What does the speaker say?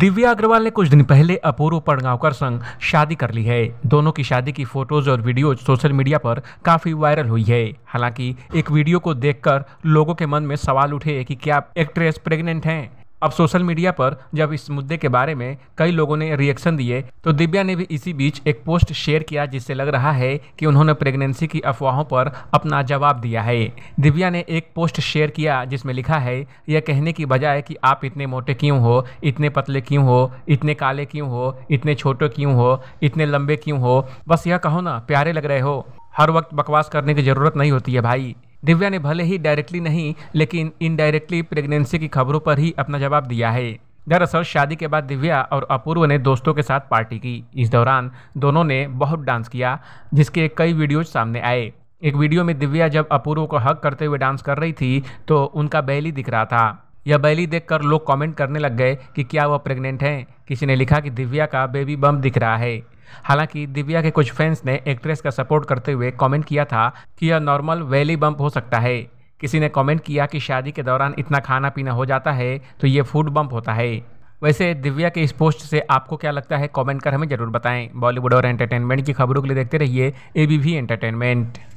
दिव्या अग्रवाल ने कुछ दिन पहले अपूर्व पड़गांवकर संग शादी कर ली है दोनों की शादी की फोटोज और वीडियोज सोशल मीडिया पर काफी वायरल हुई है हालांकि एक वीडियो को देखकर लोगों के मन में सवाल उठे कि क्या एक्ट्रेस प्रेग्नेंट हैं अब सोशल मीडिया पर जब इस मुद्दे के बारे में कई लोगों ने रिएक्शन दिए तो दिव्या ने भी इसी बीच एक पोस्ट शेयर किया जिससे लग रहा है कि उन्होंने प्रेगनेंसी की अफवाहों पर अपना जवाब दिया है दिव्या ने एक पोस्ट शेयर किया जिसमें लिखा है यह कहने की बजाय कि आप इतने मोटे क्यों हो इतने पतले क्यों हो इतने काले क्यों हो इतने छोटे क्यों हो इतने लंबे क्यों हो बस यह कहो ना प्यारे लग रहे हो हर वक्त बकवास करने की ज़रूरत नहीं होती है भाई दिव्या ने भले ही डायरेक्टली नहीं लेकिन इनडायरेक्टली प्रेगनेंसी की खबरों पर ही अपना जवाब दिया है दरअसल शादी के बाद दिव्या और अपूर्व ने दोस्तों के साथ पार्टी की इस दौरान दोनों ने बहुत डांस किया जिसके कई वीडियोज सामने आए एक वीडियो में दिव्या जब अपूर्व को हक करते हुए डांस कर रही थी तो उनका बैली दिख रहा था यह बैली देखकर लोग कमेंट करने लग गए कि क्या वह प्रेग्नेंट हैं किसी ने लिखा कि दिव्या का बेबी बम दिख रहा है हालांकि दिव्या के कुछ फैंस ने एक्ट्रेस का सपोर्ट करते हुए कमेंट किया था कि यह नॉर्मल वैली बम्प हो सकता है किसी ने कमेंट किया कि शादी के दौरान इतना खाना पीना हो जाता है तो ये फूड बम्प होता है वैसे दिव्या के इस पोस्ट से आपको क्या लगता है कमेंट कर हमें ज़रूर बताएं बॉलीवुड और एंटरटेनमेंट की खबरों के लिए देखते रहिए एबीवी एंटरटेनमेंट